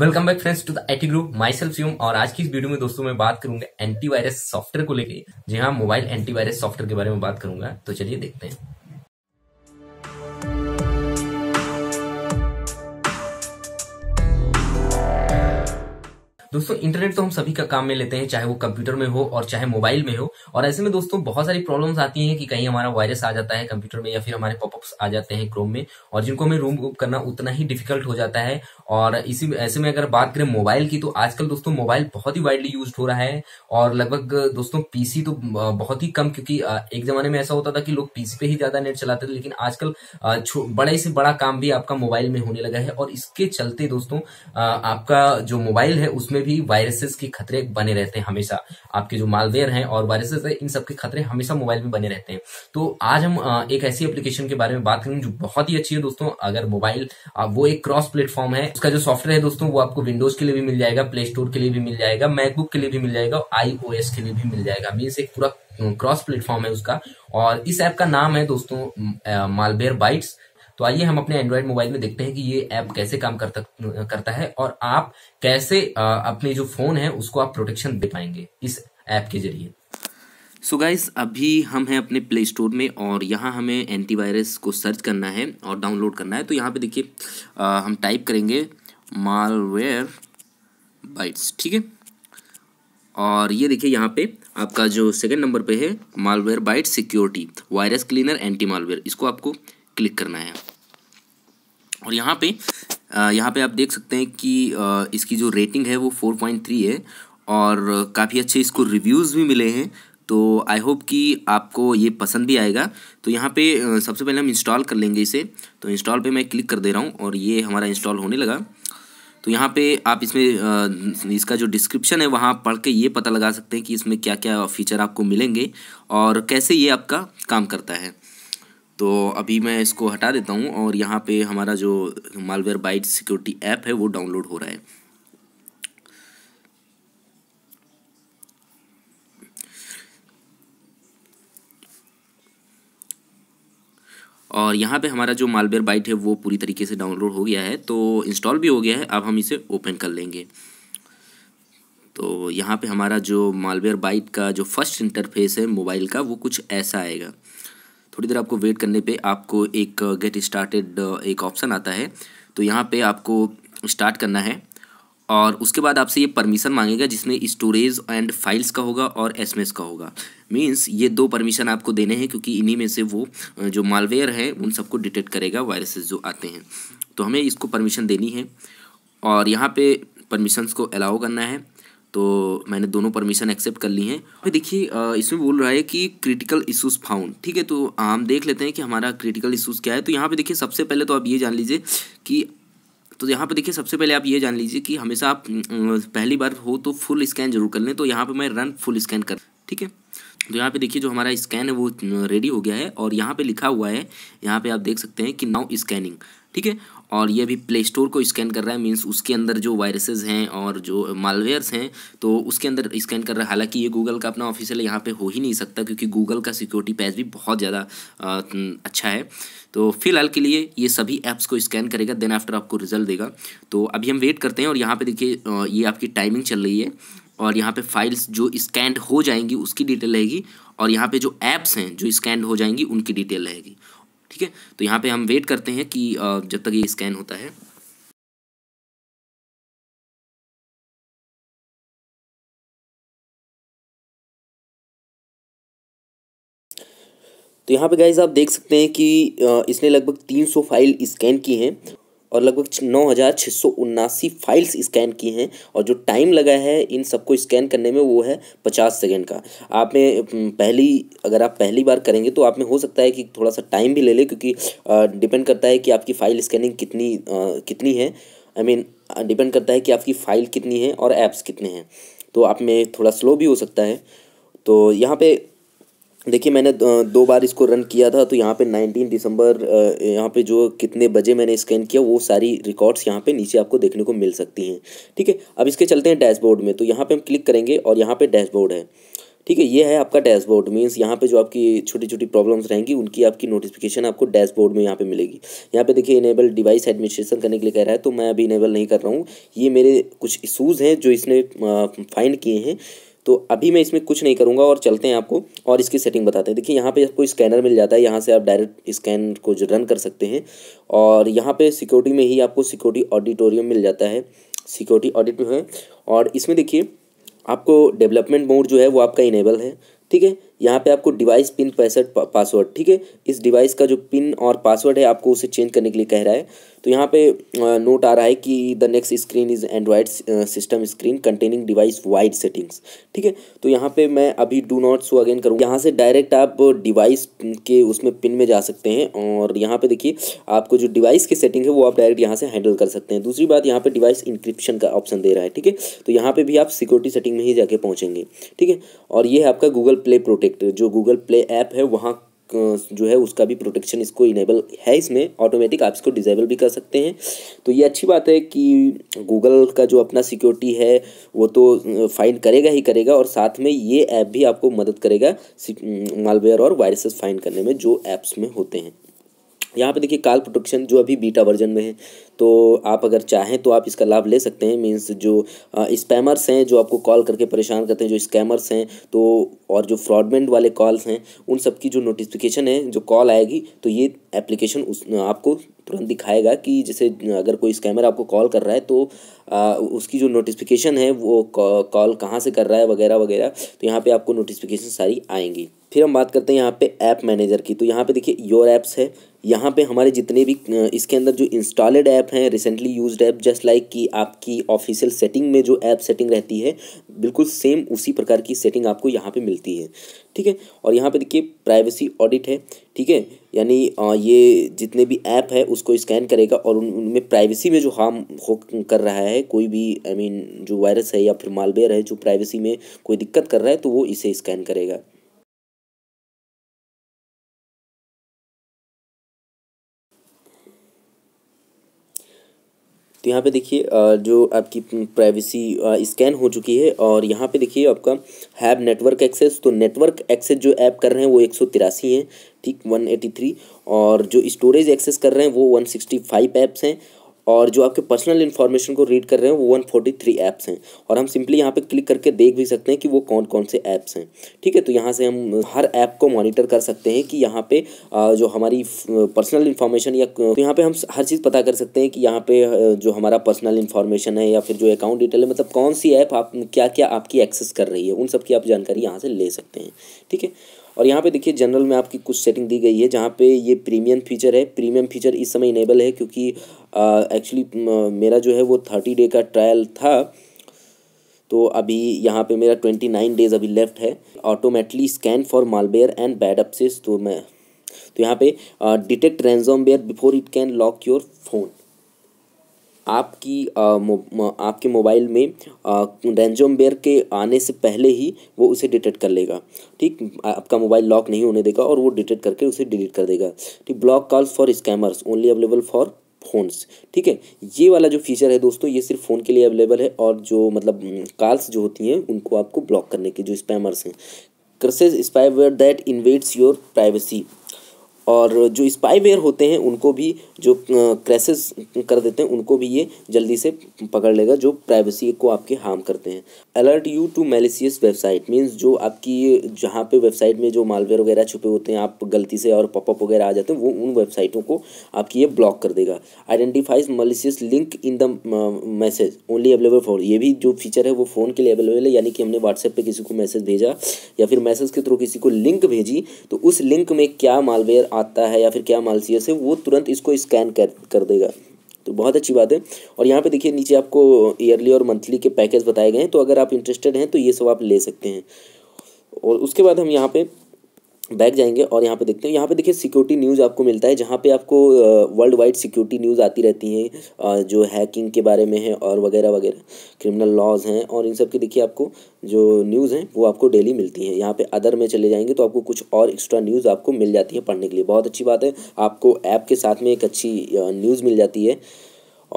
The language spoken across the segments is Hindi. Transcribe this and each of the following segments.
welcome back friends to the IT group माई सेल्फ यूम और आज की इस वीडियो में दोस्तों मैं बात करूंगा एंटीवायरस सॉफ्टवेयर को लेकर जी हाँ मोबाइल एंटीवायरस सॉफ्टवेयर के बारे में बात करूंगा तो चलिए देखते हैं दोस्तों इंटरनेट तो हम सभी का काम में लेते हैं चाहे वो कंप्यूटर में हो और चाहे मोबाइल में हो और ऐसे में दोस्तों बहुत सारी प्रॉब्लम्स आती हैं कि कहीं हमारा वायरस आ जाता है कंप्यूटर में या फिर हमारे पॉपअप्स आ जाते हैं क्रोम में और जिनको हमें रूम करना उतना ही डिफिकल्ट हो जाता है और इसी ऐसे में अगर बात करें मोबाइल की तो आजकल दोस्तों मोबाइल बहुत ही वाइडली यूज हो रहा है और लगभग दोस्तों पीसी तो बहुत ही कम क्योंकि एक जमाने में ऐसा होता था कि लोग पीसी पे ही ज्यादा नेट चलाते थे लेकिन आजकल बड़े से बड़ा काम भी आपका मोबाइल में होने लगा है और इसके चलते दोस्तों आपका जो मोबाइल है उसमें भी वायरसेस के खतरे बने रहते हैं हमेशा आपके जो मालवेयर हैं और वायरसेस है इन सबके खतरे हमेशा मोबाइल में बने रहते हैं तो आज हम एक ऐसी एप्लीकेशन के बारे में बात करेंगे जो बहुत ही अच्छी है दोस्तों अगर मोबाइल वो एक क्रॉस प्लेटफॉर्म है उसका जो सॉफ्टवेयर है दोस्तों वो आपको विंडोज के लिए भी मिल जाएगा प्ले स्टोर के लिए भी मिल जाएगा मैकबुक के लिए भी मिल जाएगा आईओएस के लिए भी मिल जाएगा मीन्स एक पूरा क्रॉस प्लेटफॉर्म है उसका और इस ऐप का नाम है दोस्तों मालबेयर बाइट्स तो आइए हम अपने एंड्रॉयड मोबाइल में देखते हैं कि ये ऐप कैसे काम करता करता है और आप कैसे अपने जो फोन है उसको आप प्रोटेक्शन दे पाएंगे इस ऐप के जरिए सो गाइस अभी हम हैं अपने प्ले स्टोर में और यहाँ हमें एंटीवायरस को सर्च करना है और डाउनलोड करना है तो यहाँ पे देखिए हम टाइप करेंगे मालवेयर बाइट्स ठीक है और ये देखिए यहाँ पे आपका जो सेकंड नंबर पे है malware byte security virus cleaner anti malware इसको आपको क्लिक करना है और यहाँ पे यहाँ पे आप देख सकते हैं कि इसकी जो रेटिंग है वो फोर पॉइंट थ्री है और काफ़ी अच्छे इसको रिव्यूज़ भी मिले हैं तो आई होप कि आपको ये पसंद भी आएगा तो यहाँ पे सबसे पहले हम इंस्टॉल कर लेंगे इसे तो इंस्टॉल पे मैं क्लिक कर दे रहा हूँ और ये हमारा इंस्टॉल होने लगा तो यहाँ पे आप इसमें इसका जो डिस्क्रिप्शन है वहाँ पढ़ के ये पता लगा सकते हैं कि इसमें क्या क्या फ़ीचर आपको मिलेंगे और कैसे ये आपका काम करता है तो अभी मैं इसको हटा देता हूँ और यहाँ पे हमारा जो मालवेयर बाइट सिक्योरिटी ऐप है वो डाउनलोड हो रहा है और यहाँ पे हमारा जो मालवेयर बाइट है वो पूरी तरीके से डाउनलोड हो गया है तो इंस्टॉल भी हो गया है अब हम इसे ओपन कर लेंगे तो यहाँ पे हमारा जो मालवेयर बाइट का जो फर्स्ट इंटरफेस है मोबाइल का वो कुछ ऐसा आएगा थोड़ी देर आपको वेट करने पे आपको एक गेट uh, स्टार्टेड uh, एक ऑप्शन आता है तो यहाँ पे आपको स्टार्ट करना है और उसके बाद आपसे ये परमिशन मांगेगा जिसमें स्टोरेज एंड फाइल्स का होगा और एसएमएस का होगा मींस ये दो परमिशन आपको देने हैं क्योंकि इन्हीं में से वो uh, जो मालवेयर है उन सबको डिटेक्ट करेगा वायरसेस जो आते हैं तो हमें इसको परमिशन देनी है और यहाँ पे परमिशंस को अलाउ करना है तो मैंने दोनों परमिशन एक्सेप्ट कर ली हैं और देखिए इसमें बोल रहा है कि क्रिटिकल इशूज़ फाउंड ठीक है तो हम देख लेते हैं कि हमारा क्रिटिकल इशूज़ क्या है तो यहाँ पे देखिए सबसे पहले तो आप ये जान लीजिए कि तो यहाँ पे देखिए सबसे पहले आप ये जान लीजिए कि हमेशा आप पहली बार हो तो फुल स्कैन जरूर कर लें तो यहाँ पर मैं रन फुल स्कैन कर ठीक है तो यहाँ पे देखिए जो हमारा स्कैन है वो रेडी हो गया है और यहाँ पे लिखा हुआ है यहाँ पे आप देख सकते हैं कि नाउ स्कैनिंग ठीक है और ये भी प्ले स्टोर को स्कैन कर रहा है मीन्स उसके अंदर जो वायरसेस हैं और जो मालवेयर्स हैं तो उसके अंदर स्कैन कर रहा है हालांकि ये गूगल का अपना ऑफिशियल यहाँ पे हो ही नहीं सकता क्योंकि गूगल का सिक्योरिटी पैच भी बहुत ज़्यादा अच्छा है तो फिलहाल के लिए ये सभी ऐप्स को स्कैन करेगा देन आफ्टर आपको रिजल्ट देगा तो अभी हम वेट करते हैं और यहाँ पर देखिए ये आपकी टाइमिंग चल रही है और यहाँ पे फाइल्स जो स्कैंड हो जाएंगी उसकी डिटेल रहेगी और यहाँ पे जो ऐप्स हैं जो स्कैंड हो जाएंगी उनकी डिटेल रहेगी ठीक है तो यहाँ पे हम वेट करते हैं कि जब तक ये स्कैन होता है तो यहाँ पे गाइज आप देख सकते हैं कि इसने लगभग 300 फाइल स्कैन की हैं और लगभग नौ हज़ार छः सौ उन्नासी फाइल्स स्कैन की हैं और जो टाइम लगा है इन सबको स्कैन करने में वो है पचास सेकेंड का आप में पहली अगर आप पहली बार करेंगे तो आप में हो सकता है कि थोड़ा सा टाइम भी ले लें क्योंकि डिपेंड करता है कि आपकी फ़ाइल स्कैनिंग कितनी कितनी है आई मीन डिपेंड करता है कि आपकी फ़ाइल कितनी है और ऐप्स कितने हैं तो आप में थोड़ा स्लो भी हो सकता है तो यहाँ पे देखिए मैंने दो बार इसको रन किया था तो यहाँ पे नाइनटीन दिसंबर यहाँ पे जो कितने बजे मैंने स्कैन किया वो सारी रिकॉर्ड्स यहाँ पे नीचे आपको देखने को मिल सकती हैं ठीक है अब इसके चलते हैं डैशबोर्ड में तो यहाँ पे हम क्लिक करेंगे और यहाँ पे डैशबोर्ड है ठीक है ये है आपका डैशबोर्ड मीन्स यहाँ पे जो आपकी छोटी छोटी प्रॉब्लम्स रहेंगी उनकी आपकी नोटिफिकेशन आपको डैशबोर्ड में यहाँ पे मिलेगी यहाँ पे देखिए इनेबल डिवाइस एडमिनिस्ट्रेशन करने के लिए कह रहा है तो मैं अभी इनेबल नहीं कर रहा हूँ ये मेरे कुछ इशूज़ हैं जो इसने फाइंड किए हैं तो अभी मैं इसमें कुछ नहीं करूँगा और चलते हैं आपको और इसकी सेटिंग बताते हैं देखिए यहाँ पे आपको स्कैनर मिल जाता है यहाँ से आप डायरेक्ट स्कैन को रन कर सकते हैं और यहाँ पे सिक्योरिटी में ही आपको सिक्योरिटी ऑडिटोरियम मिल जाता है सिक्योरिटी ऑडिट में है और इसमें देखिए आपको डेवलपमेंट मोड जो है वो आपका इनेबल है ठीक है यहाँ पे आपको डिवाइस पिन पैंसठ पासवर्ड ठीक है इस डिवाइस का जो पिन और पासवर्ड है आपको उसे चेंज करने के लिए कह रहा है तो यहाँ पे नोट आ रहा है कि the next screen is Android system screen containing device wide settings ठीक है तो यहाँ पे मैं अभी डू नॉट सो अगेन करूँ यहाँ से डायरेक्ट आप डिवाइस के उसमें पिन में जा सकते हैं और यहाँ पे देखिए आपको जो डिवाइस की सेटिंग है वो आप डायरेक्ट यहाँ से हैंडल कर सकते हैं दूसरी बात यहाँ पर डिवाइस इंक्रिप्शन का ऑप्शन दे रहा है ठीक है तो यहाँ पर भी आप सिक्योरिटी सेटिंग में ही जाके पहुँचेंगे ठीक है और ये है आपका गूगल प्ले प्रोटेक्ट प्रोटेक्ट जो गूगल प्ले ऐप है वहाँ जो है उसका भी प्रोटेक्शन इसको इनेबल है इसमें ऑटोमेटिक आप इसको डिजेबल भी कर सकते हैं तो ये अच्छी बात है कि गूगल का जो अपना सिक्योरिटी है वो तो फाइंड करेगा ही करेगा और साथ में ये ऐप भी आपको मदद करेगा मालवेयर और वायरसेस फाइंड करने में जो ऐप्स में होते हैं यहाँ पे देखिए काल प्रोटेक्शन जो अभी बीटा वर्जन में है तो आप अगर चाहें तो आप इसका लाभ ले सकते हैं मीन्स जो स्पैमर्स हैं जो आपको कॉल करके परेशान करते हैं जो स्कैमर्स हैं तो और जो फ्रॉडमेंट वाले कॉल्स हैं उन सब की जो नोटिफिकेशन है जो कॉल आएगी तो ये एप्लीकेशन उस आपको तुरंत दिखाएगा कि जैसे अगर कोई स्कैमर आपको कॉल कर रहा है तो आ, उसकी जो नोटिफिकेशन है वो कॉल कहाँ से कर रहा है वगैरह वगैरह तो यहाँ पे आपको नोटिफिकेशन सारी आएंगी फिर हम बात करते हैं यहाँ पे ऐप मैनेजर की तो यहाँ पे देखिए योर ऐप्स है यहाँ पे हमारे जितने भी इसके अंदर जो इंस्टॉलेड ऐप हैं recently use app just like कि आपकी ऑफिशियल सेटिंग में जो ऐप सेटिंग रहती है बिल्कुल सेम उसी प्रकार की सेटिंग आपको यहाँ पर मिल मिलती है ठीक है और यहाँ पे देखिए प्राइवेसी ऑडिट है ठीक है यानी ये जितने भी ऐप है उसको स्कैन करेगा और उनमें प्राइवेसी में जो हार्म हो कर रहा है कोई भी आई I मीन mean, जो वायरस है या फिर मालवेयर है जो प्राइवेसी में कोई दिक्कत कर रहा है तो वो इसे स्कैन करेगा तो यहाँ पे देखिए जो आपकी प्राइवेसी स्कैन हो चुकी है और यहाँ पे देखिए आपका हैब नेटवर्क एक्सेस तो नेटवर्क एक्सेस जो ऐप कर रहे हैं वो एक सौ तिरासी हैं ठीक वन एटी थ्री और जो स्टोरेज एक्सेस कर रहे हैं वो वन सिक्सटी फाइव ऐप्स हैं और जो आपके पर्सनल इन्फॉर्मेशन को रीड कर रहे हैं वो वन फोर्टी थ्री ऐप्स हैं और हम सिंपली यहाँ पे क्लिक करके देख भी सकते हैं कि वो कौन कौन से ऐप्स हैं ठीक है तो यहाँ से हम हर ऐप को मॉनिटर कर सकते हैं कि यहाँ पे जो हमारी पर्सनल इन्फॉर्मेशन या तो यहाँ पे हम हर चीज़ पता कर सकते हैं कि यहाँ पे जो हमारा पर्सनल इन्फॉर्मेशन है या फिर जो अकाउंट डिटेल है मतलब कौन सी ऐप आप क्या क्या आपकी एक्सेस कर रही है उन सब की आप जानकारी यहाँ से ले सकते हैं ठीक है और यहाँ पे देखिए जनरल में आपकी कुछ सेटिंग दी गई है जहाँ पे ये प्रीमियम फीचर है प्रीमियम फीचर इस समय इनेबल है क्योंकि एक्चुअली मेरा जो है वो थर्टी डे का ट्रायल था तो अभी यहाँ पे मेरा ट्वेंटी नाइन डेज अभी लेफ्ट है automatically scan for malware and bad apps तो मैं तो यहाँ पे detect ware before it can lock your phone आपकी आपके मोबाइल में रेंजोम बेयर के आने से पहले ही वो उसे डिटेक्ट कर लेगा ठीक आपका मोबाइल लॉक नहीं होने देगा और वो डिटेक्ट करके उसे डिलीट कर देगा ठीक block calls for scammers only available for phones ठीक है ये वाला जो फीचर है दोस्तों ये सिर्फ फ़ोन के लिए अवेलेबल है और जो मतलब कॉल्स जो होती हैं उनको आपको ब्लॉक करने के जो स्पैमर्स हैं crushes spyware that invades your privacy और जो स्पाईवेयर होते हैं उनको भी जो क्रैसेस कर देते हैं उनको भी ये जल्दी से पकड़ लेगा जो प्राइवेसी को आपके हार्म करते हैं alert you to malicious website means जो आपकी जहाँ पे वेबसाइट में जो मालवेयर वगैरह छुपे होते हैं आप गलती से और पॉपअप वगैरह आ जाते हैं वो उन वेबसाइटों को आपकी ये ब्लॉक कर देगा identifies malicious link in the message only available for ये भी जो फीचर है वो फ़ोन के लिए अवेलेबल है यानी कि हमने व्हाट्सएप पर किसी को मैसेज भेजा या फिर मैसेज के थ्रू किसी को लिंक भेजी तो उस लिंक में क्या मालवेयर आता है या फिर क्या मालसियस से वो तुरंत इसको स्कैन कर कर देगा तो बहुत अच्छी बात है और यहाँ पे देखिए नीचे आपको ईयरली और मंथली के पैकेज बताए गए हैं तो अगर आप इंटरेस्टेड हैं तो ये सब आप ले सकते हैं और उसके बाद हम यहाँ पे बैक जाएंगे और यहाँ पे देखते हैं यहाँ पे देखिए सिक्योरिटी न्यूज़ आपको मिलता है जहाँ पे आपको वर्ल्ड वाइड सिक्योरिटी न्यूज़ आती रहती है जो हैकिंग के बारे में है और वगैरह वगैरह क्रिमिनल लॉज हैं और इन सब की देखिए आपको जो न्यूज़ हैं वो आपको डेली मिलती हैं यहाँ पे अदर में चले जाएंगे तो आपको कुछ और एक्स्ट्रा न्यूज़ आपको मिल जाती है पढ़ने के लिए बहुत अच्छी बात है आपको ऐप के साथ में एक अच्छी न्यूज़ मिल जाती है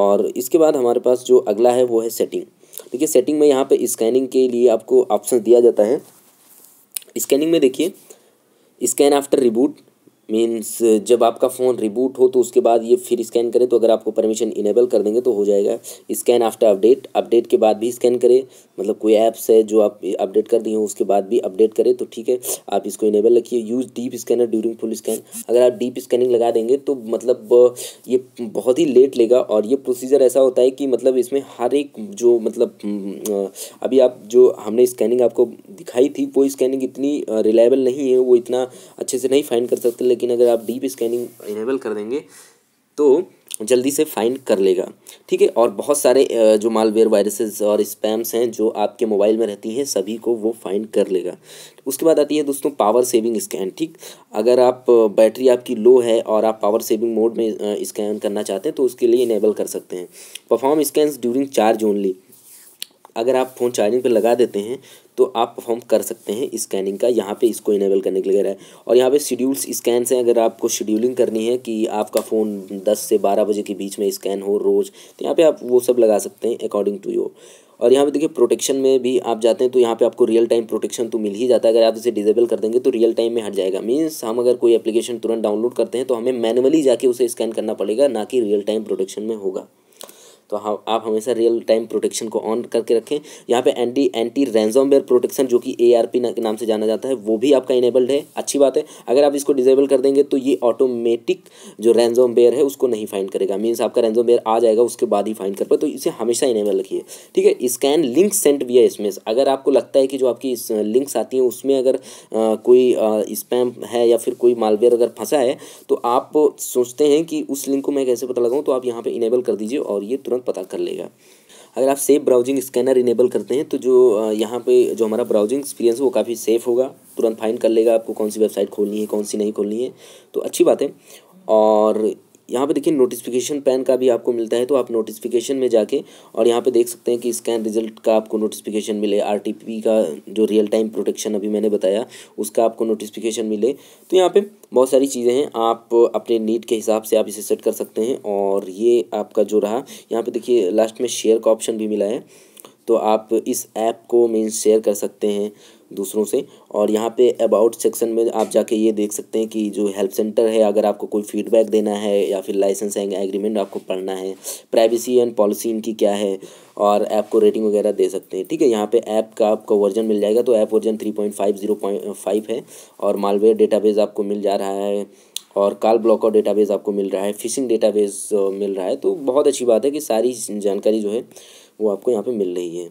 और इसके बाद हमारे पास जो अगला है वो है सेटिंग देखिए सेटिंग में यहाँ पर स्कैनिंग के लिए आपको ऑप्शन दिया जाता है स्कैनिंग में देखिए scan after reboot means uh, जब आपका फ़ोन रिबूट हो तो उसके बाद ये फिर स्कैन करें तो अगर आपको परमिशन इनेबल कर देंगे तो हो जाएगा स्कैन आफ्टर अपडेट अपडेट के बाद भी स्कैन करें मतलब कोई ऐप्स है जो आप अपडेट कर दिए हो उसके बाद भी अपडेट करें तो ठीक है आप इसको इनेबल रखिए use deep scanner during full scan अगर आप डीप स्कैनिंग लगा देंगे तो मतलब ये बहुत ही लेट लेगा और ये प्रोसीजर ऐसा होता है कि मतलब इसमें हर एक जो मतलब अभी आप जो हमने स्कैनिंग आपको दिखाई थी वो स्कैनिंग इतनी रिलायबल नहीं है वो इतना अच्छे से नहीं फाइन कर सकते लेकिन अगर आप डीप स्कैनिंग इनेबल कर देंगे तो जल्दी से फाइंड कर लेगा ठीक है और बहुत सारे जो मालवेयर वायरसेस और स्पैम्स हैं जो आपके मोबाइल में रहती हैं सभी को वो फाइंड कर लेगा उसके बाद आती है दोस्तों पावर सेविंग स्कैन ठीक अगर आप बैटरी आपकी लो है और आप पावर सेविंग मोड में स्कैन करना चाहते हैं तो उसके लिए इनेबल कर सकते हैं perform scan during charge only अगर आप फ़ोन चार्जिंग पर लगा देते हैं तो आप परफॉर्म कर सकते हैं स्कैनिंग का यहाँ पे इसको इनेबल करने के लिए है और यहाँ पे शेड्यूल्स स्कैन से अगर आपको शेड्यूलिंग करनी है कि आपका फ़ोन दस से बारह बजे के बीच में स्कैन हो रोज़ तो यहाँ पर आप वो सब लगा सकते हैं अकॉर्डिंग टू योर और यहाँ पे देखिए प्रोटेक्शन में भी आप जाते हैं तो यहाँ पे आपको रियल टाइम प्रोटेक्शन तो मिल ही जाता है अगर आप इसे डिजेबल कर देंगे तो रियल टाइम में हट जाएगा मीन्स हम अगर कोई एप्लीकेशन तुरंत डाउनलोड करते हैं तो हमें मैनुअली जाके उसे स्कैन करना पड़ेगा ना कि रियल टाइम प्रोटेक्शन में होगा तो हाँ आप हमेशा रियल टाइम प्रोटेक्शन को ऑन करके रखें यहाँ पे एंटी एंटी रैंजमवेयर प्रोटेक्शन जो कि ए पी के नाम से जाना जाता है वो भी आपका इनेबल्ड है अच्छी बात है अगर आप इसको डिजेबल कर देंगे तो ये ऑटोमेटिक जो रैंजमवेयर है उसको नहीं फाइन करेगा मीन्स आपका रैंजमवेयर आ जाएगा उसके बाद ही फाइन कर पाए तो इसे हमेशा इनेबल रखिए ठीक है स्कैन लिंक सेंट विया इसमें अगर आपको लगता है कि जो आपकी लिंक्स आती हैं उसमें अगर कोई स्पैम है या फिर कोई मालवेयर अगर फंसा है तो आप सोचते हैं कि उस लिंक को मैं कैसे पता लगाऊँ तो आप यहाँ पर इनेबल कर दीजिए और ये तुरंत तुरंत पता कर लेगा अगर आप सेफ ब्राउजिंग स्कैनर इनेबल करते हैं तो जो यहाँ पे जो हमारा ब्राउजिंग एक्सपीरियंस है वो काफ़ी सेफ होगा तुरंत फाइंड कर लेगा आपको कौन सी वेबसाइट खोलनी है कौन सी नहीं खोलनी है तो अच्छी बात है और यहाँ पे देखिए नोटिफिकेशन पैन का भी आपको मिलता है तो आप नोटिफिकेशन में जाके और यहाँ पे देख सकते हैं कि स्कैन रिजल्ट का आपको नोटिफिकेशन मिले आरटीपी का जो रियल टाइम प्रोटेक्शन अभी मैंने बताया उसका आपको नोटिफिकेशन मिले तो यहाँ पे बहुत सारी चीज़ें हैं आप अपने नीड के हिसाब से आप इसे सेट कर सकते हैं और ये आपका जो रहा यहाँ पर देखिए लास्ट में शेयर का ऑप्शन भी मिला है तो आप इस ऐप को मीन शेयर कर सकते हैं दूसरों से और यहाँ पे अबाउट सेक्शन में आप जाके ये देख सकते हैं कि जो हेल्प सेंटर है अगर आपको कोई फीडबैक देना है या फिर लाइसेंस एंड एग्रीमेंट आपको पढ़ना है प्राइवेसी एंड पॉलिसी इनकी क्या है और ऐप को रेटिंग वगैरह दे सकते हैं ठीक है यहाँ पे ऐप का आपको वर्जन मिल जाएगा तो app version three point five zero point five है और मालवेयर डेटाबेस आपको मिल जा रहा है और काल ब्लॉकर डेटाबेस आपको मिल रहा है फिशिंग डेटाबेस मिल रहा है तो बहुत अच्छी बात है कि सारी जानकारी जो है वो आपको यहाँ पे मिल रही है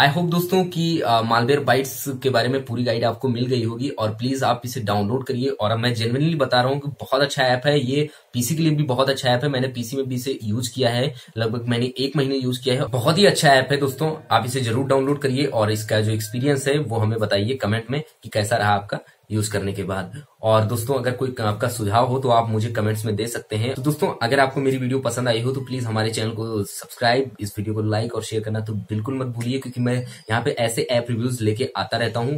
आई होप दोस्तों कि मालवेयर बाइट्स के बारे में पूरी गाइड आपको मिल गई होगी और प्लीज आप इसे डाउनलोड करिए और अब मैं जेनवनली बता रहा हूँ कि बहुत अच्छा ऐप है ये पीसी के लिए भी बहुत अच्छा ऐप है मैंने पीसी में भी इसे यूज किया है लगभग मैंने एक महीने यूज किया है बहुत ही अच्छा ऐप है दोस्तों आप इसे जरूर डाउनलोड करिए और इसका जो एक्सपीरियंस है वो हमें बताइए कमेंट में कि कैसा रहा आपका यूज करने के बाद और दोस्तों अगर कोई आपका सुझाव हो तो आप मुझे कमेंट्स में दे सकते हैं तो दोस्तों अगर आपको मेरी वीडियो पसंद आई हो तो प्लीज हमारे चैनल को सब्सक्राइब इस वीडियो को लाइक और शेयर करना तो बिल्कुल मत भूलिए क्योंकि मैं यहाँ पे ऐसे ऐप रिव्यूज लेके आता रहता हूँ